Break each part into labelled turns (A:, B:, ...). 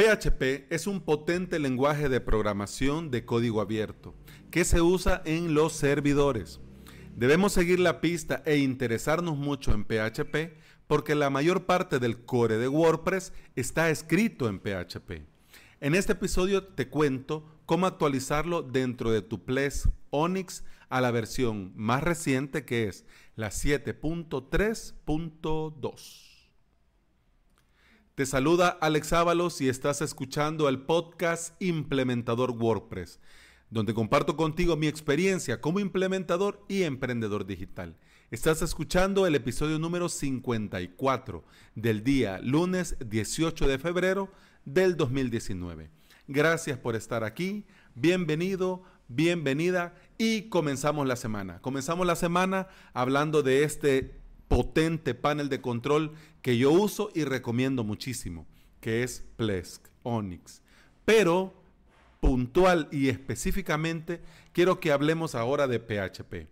A: PHP es un potente lenguaje de programación de código abierto que se usa en los servidores. Debemos seguir la pista e interesarnos mucho en PHP porque la mayor parte del core de WordPress está escrito en PHP. En este episodio te cuento cómo actualizarlo dentro de tu Ples Onyx a la versión más reciente que es la 7.3.2. Te saluda Alex Ábalos y estás escuchando el podcast Implementador WordPress, donde comparto contigo mi experiencia como implementador y emprendedor digital. Estás escuchando el episodio número 54 del día lunes 18 de febrero del 2019. Gracias por estar aquí, bienvenido, bienvenida y comenzamos la semana. Comenzamos la semana hablando de este potente panel de control que yo uso y recomiendo muchísimo, que es Plesk Onyx. Pero puntual y específicamente quiero que hablemos ahora de PHP.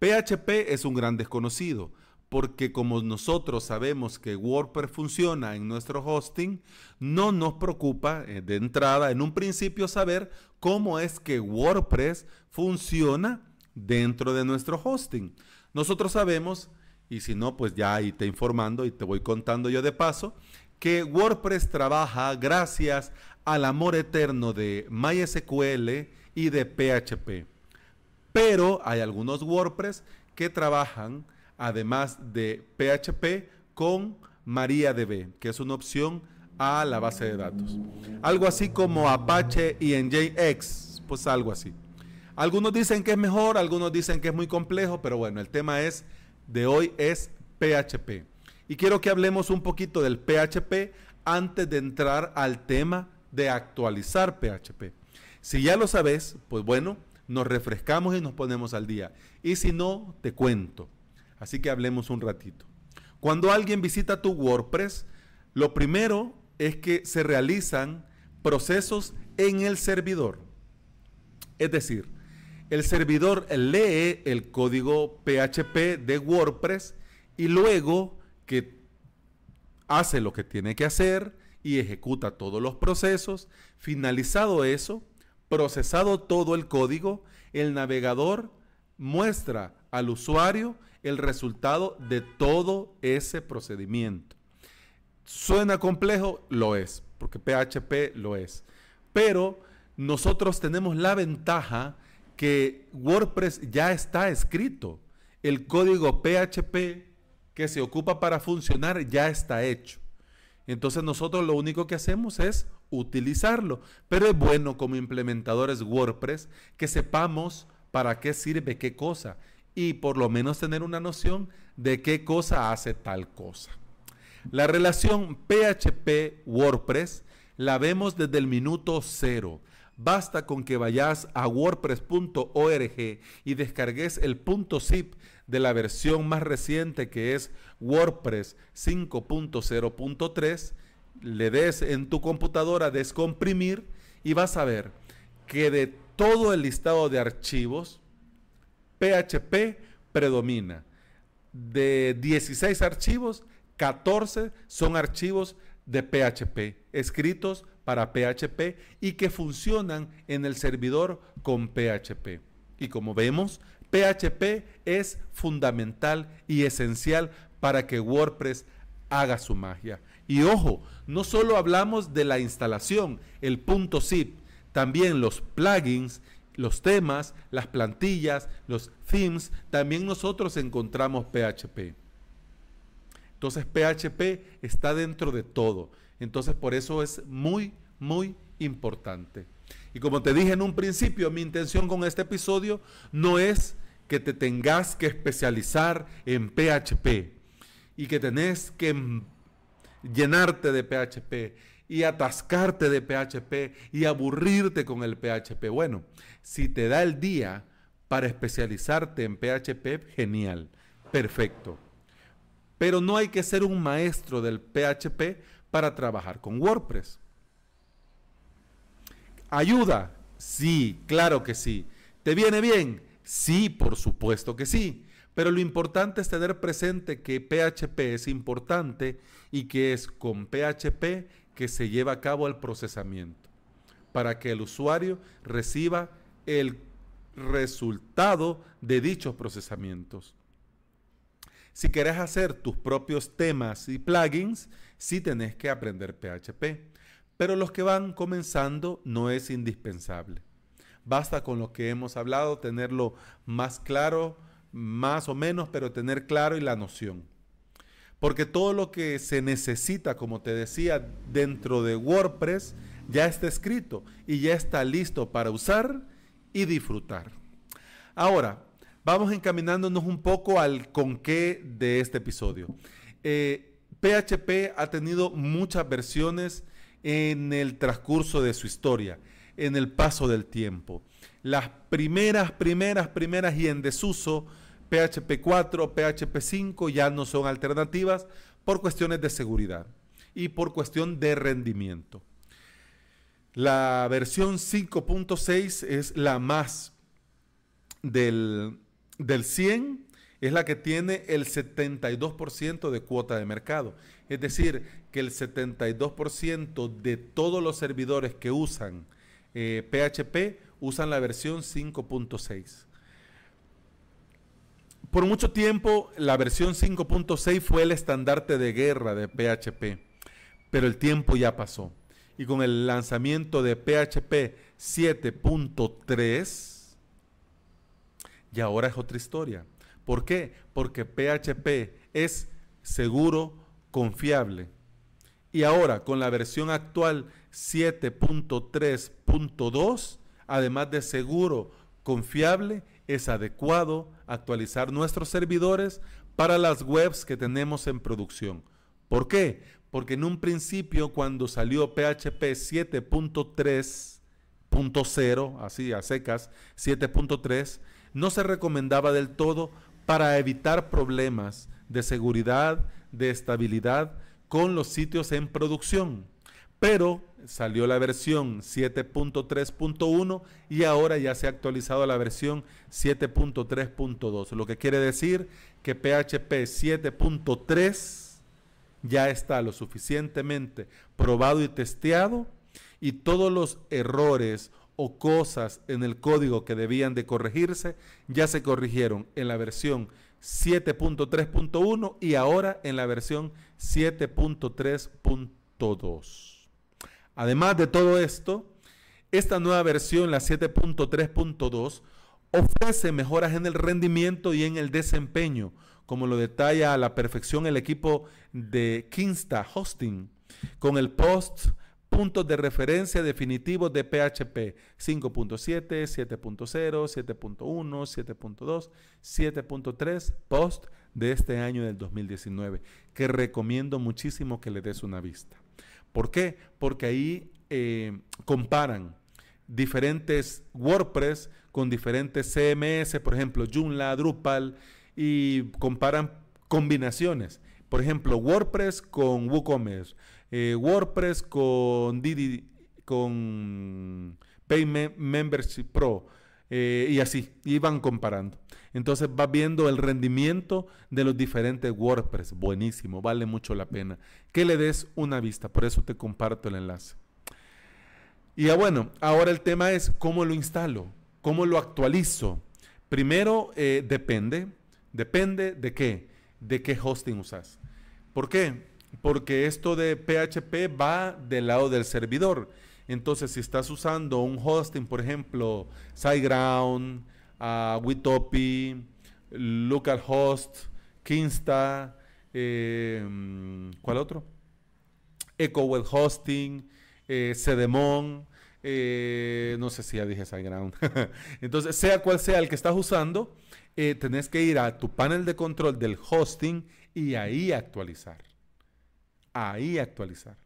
A: PHP es un gran desconocido porque como nosotros sabemos que WordPress funciona en nuestro hosting, no nos preocupa eh, de entrada en un principio saber cómo es que WordPress funciona dentro de nuestro hosting. Nosotros sabemos y si no, pues ya ahí te informando y te voy contando yo de paso que WordPress trabaja gracias al amor eterno de MySQL y de PHP. Pero hay algunos WordPress que trabajan, además de PHP, con MariaDB, que es una opción a la base de datos. Algo así como Apache y NJX, pues algo así. Algunos dicen que es mejor, algunos dicen que es muy complejo, pero bueno, el tema es de hoy es PHP. Y quiero que hablemos un poquito del PHP antes de entrar al tema de actualizar PHP. Si ya lo sabes, pues bueno, nos refrescamos y nos ponemos al día. Y si no, te cuento. Así que hablemos un ratito. Cuando alguien visita tu WordPress, lo primero es que se realizan procesos en el servidor. Es decir, el servidor lee el código PHP de WordPress y luego que hace lo que tiene que hacer y ejecuta todos los procesos, finalizado eso, procesado todo el código, el navegador muestra al usuario el resultado de todo ese procedimiento. Suena complejo, lo es, porque PHP lo es. Pero nosotros tenemos la ventaja que WordPress ya está escrito. El código PHP que se ocupa para funcionar ya está hecho. Entonces nosotros lo único que hacemos es utilizarlo. Pero es bueno como implementadores WordPress que sepamos para qué sirve qué cosa y por lo menos tener una noción de qué cosa hace tal cosa. La relación PHP-WordPress la vemos desde el minuto cero. Basta con que vayas a wordpress.org y descargues el punto zip de la versión más reciente que es WordPress 5.0.3, le des en tu computadora descomprimir y vas a ver que de todo el listado de archivos, PHP predomina. De 16 archivos, 14 son archivos de PHP, escritos para PHP y que funcionan en el servidor con PHP. Y como vemos, PHP es fundamental y esencial para que WordPress haga su magia. Y ojo, no solo hablamos de la instalación, el punto zip, también los plugins, los temas, las plantillas, los themes, también nosotros encontramos PHP. Entonces PHP está dentro de todo. Entonces por eso es muy, muy importante. Y como te dije en un principio, mi intención con este episodio no es que te tengas que especializar en PHP y que tenés que llenarte de PHP y atascarte de PHP y aburrirte con el PHP. Bueno, si te da el día para especializarte en PHP, genial, perfecto. Pero no hay que ser un maestro del PHP para trabajar con WordPress. ¿Ayuda? Sí, claro que sí. ¿Te viene bien? Sí, por supuesto que sí. Pero lo importante es tener presente que PHP es importante y que es con PHP que se lleva a cabo el procesamiento para que el usuario reciba el resultado de dichos procesamientos. Si querés hacer tus propios temas y plugins, sí tenés que aprender PHP, pero los que van comenzando no es indispensable. Basta con lo que hemos hablado, tenerlo más claro, más o menos, pero tener claro y la noción. Porque todo lo que se necesita, como te decía, dentro de WordPress ya está escrito y ya está listo para usar y disfrutar. Ahora, vamos encaminándonos un poco al con qué de este episodio. PHP eh, ha tenido muchas versiones en el transcurso de su historia, en el paso del tiempo. Las primeras, primeras, primeras y en desuso, PHP 4, PHP 5 ya no son alternativas por cuestiones de seguridad y por cuestión de rendimiento. La versión 5.6 es la más del, del 100 es la que tiene el 72% de cuota de mercado. Es decir, que el 72% de todos los servidores que usan PHP eh, usan la versión 5.6. Por mucho tiempo la versión 5.6 fue el estandarte de guerra de PHP, pero el tiempo ya pasó. Y con el lanzamiento de PHP 7.3, y ahora es otra historia. ¿Por qué? Porque PHP es seguro, confiable. Y ahora con la versión actual 7.3.2, además de seguro, confiable, es adecuado actualizar nuestros servidores para las webs que tenemos en producción. ¿Por qué? Porque en un principio cuando salió PHP 7.3.0, así a secas, 7.3, no se recomendaba del todo para evitar problemas de seguridad, de estabilidad con los sitios en producción. Pero salió la versión 7.3.1 y ahora ya se ha actualizado la versión 7.3.2, lo que quiere decir que PHP 7.3 ya está lo suficientemente probado y testeado y todos los errores o cosas en el código que debían de corregirse ya se corrigieron en la versión 7.3.1 y ahora en la versión 7.3.2. Además de todo esto, esta nueva versión, la 7.3.2, ofrece mejoras en el rendimiento y en el desempeño, como lo detalla a la perfección el equipo de Kinsta Hosting, con el post puntos de referencia definitivos de PHP 5.7, 7.0, 7.1, 7.2, 7.3 post de este año del 2019, que recomiendo muchísimo que le des una vista. ¿Por qué? Porque ahí eh, comparan diferentes WordPress con diferentes CMS, por ejemplo, Joomla, Drupal, y comparan combinaciones. Por ejemplo, WordPress con WooCommerce, eh, WordPress con Didi, con Pay Membership Pro. Eh, y así, y van comparando. Entonces va viendo el rendimiento de los diferentes WordPress. Buenísimo, vale mucho la pena. Que le des una vista, por eso te comparto el enlace. Y bueno, ahora el tema es cómo lo instalo, cómo lo actualizo. Primero, eh, depende. Depende de qué, de qué hosting usas. ¿Por qué? porque esto de PHP va del lado del servidor. Entonces, si estás usando un hosting, por ejemplo, SiteGround, ah, Witopi, localhost, Kinsta, em, ¿cuál otro? EcoWeb Hosting, eh, eh, no sé si ya dije SiteGround. Entonces, sea cual sea el que estás usando, eh, tenés que ir a tu panel de control del hosting y ahí actualizar ahí actualizar.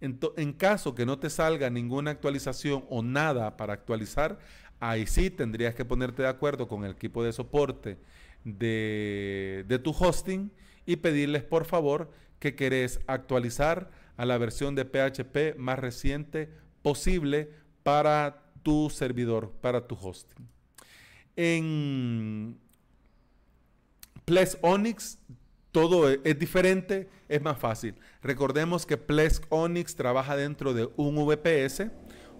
A: En, caso que no te salga ninguna actualización o nada para actualizar, ahí sí tendrías que ponerte de acuerdo con el equipo de soporte de, tu hosting y pedirles por favor que querés actualizar a la versión de PHP más reciente posible para tu servidor, para tu hosting. En Ples Onyx todo e-, es diferente, es más fácil. Recordemos que Plex Onyx trabaja dentro de un VPS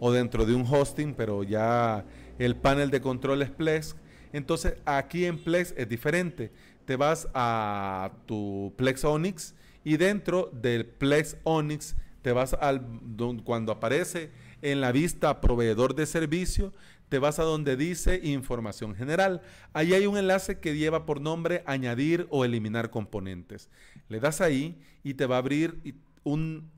A: o dentro de un hosting, pero ya el panel de control es Plex. Entonces aquí en Plex es diferente. Te vas a tu Plex Onyx y dentro del Plex Onyx te vas al cuando aparece en la vista proveedor de servicio, te vas a donde dice información general. Ahí hay un enlace que lleva por nombre añadir o eliminar componentes. Le das ahí y te va a abrir un,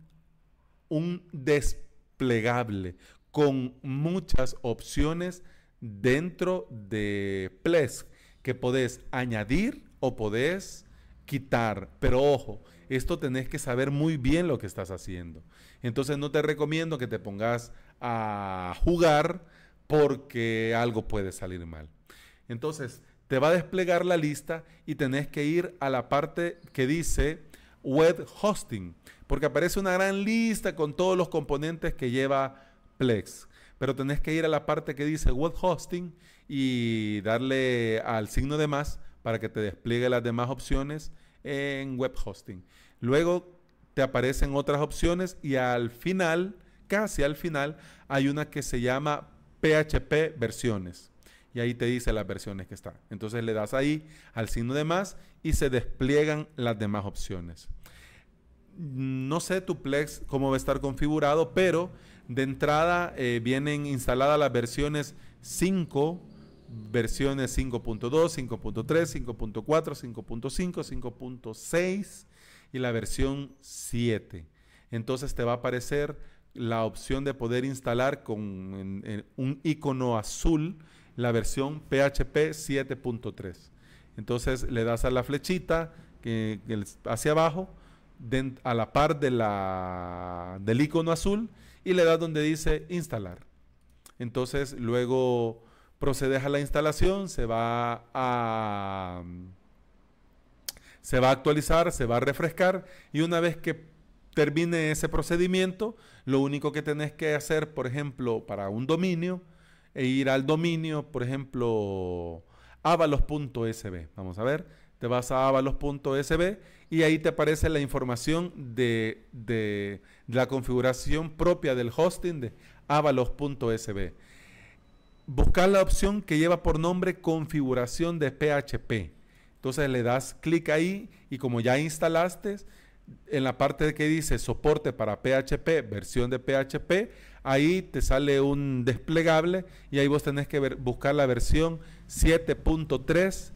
A: desplegable con muchas opciones dentro de Plesk que podés añadir o podés quitar. Pero ojo, esto tenés que saber muy bien lo que estás haciendo. Entonces no te recomiendo que te pongas a jugar porque algo puede salir mal. Entonces, te va a desplegar la lista y tenés que ir a la parte que dice web hosting, porque aparece una gran lista con todos los componentes que lleva Plex. Pero tenés que ir a la parte que dice web hosting y darle al signo de más para que te despliegue las demás opciones en web hosting. Luego te aparecen otras opciones y al final, casi al final, hay una que se llama PHP versiones. Y ahí te dice las versiones que están. Entonces le das ahí al signo de más y se despliegan las demás opciones. No sé tu Plex cómo va a estar configurado, pero de entrada eh, vienen instaladas las versiones 5, versiones 5.2, 5.3, 5.4, 5.5, 5.6 y la versión 7. Entonces te va a aparecer la opción de poder instalar con un icono azul la versión PHP 7.3. Entonces le das a la flechita que, hacia abajo, a la par de la, del icono azul, y le das donde dice instalar. Entonces luego procedes a la instalación, se va a, se va a actualizar, se va a refrescar, y una vez que termine ese procedimiento, lo único que tenés que hacer, por ejemplo, para un dominio, e ir al dominio, por ejemplo, avalos.sb. Vamos a ver, te vas a avalos.sb y ahí te aparece la información de, la configuración propia del hosting de avalos.sb. Buscar la opción que lleva por nombre configuración de PHP. Entonces le das clic ahí y como ya instalaste, en la parte que dice soporte para PHP, versión de PHP, ahí te sale un desplegable y ahí vos tenés que buscar la versión 7.3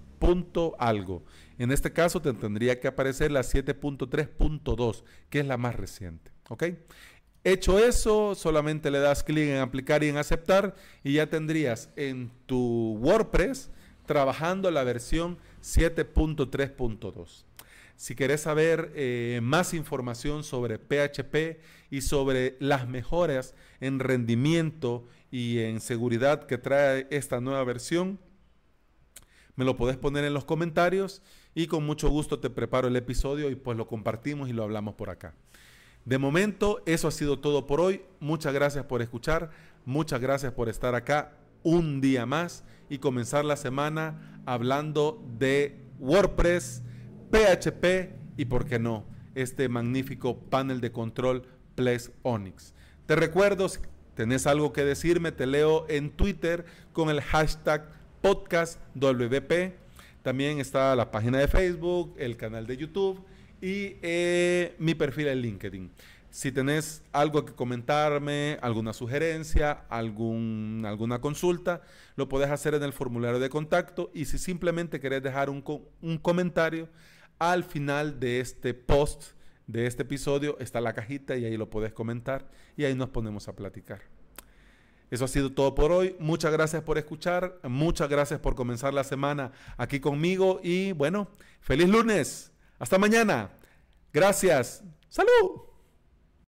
A: algo. En este caso te tendría que aparecer la 7.3.2, que es la más reciente. Hecho eso, solamente le das clic en aplicar y en aceptar y ya tendrías en tu WordPress trabajando la versión 7.3.2. Si querés saber eh, más información sobre PHP y sobre las mejoras en rendimiento y en seguridad que trae esta nueva versión, me lo podés poner en los comentarios y con mucho gusto te preparo el episodio y pues lo compartimos y lo hablamos por acá. De momento, eso ha sido todo por hoy. Muchas gracias por escuchar, muchas gracias por estar acá un día más y comenzar la semana hablando de WordPress PHP y, por qué no, este magnífico panel de control Ples Onyx. Te recuerdo, si tenés algo que decirme, te leo en Twitter con el hashtag podcastwp. También está la página de Facebook, el canal de YouTube y eh, mi perfil en LinkedIn. Si tenés algo que comentarme, alguna sugerencia, algún, alguna consulta, lo podés hacer en el formulario de contacto. Y si simplemente querés dejar un, un comentario, al final de este post, de este episodio, está la cajita y ahí lo puedes comentar y ahí nos ponemos a platicar. Eso ha sido todo por hoy. Muchas gracias por escuchar. Muchas gracias por comenzar la semana aquí conmigo. Y bueno, feliz lunes. Hasta mañana. Gracias. Salud.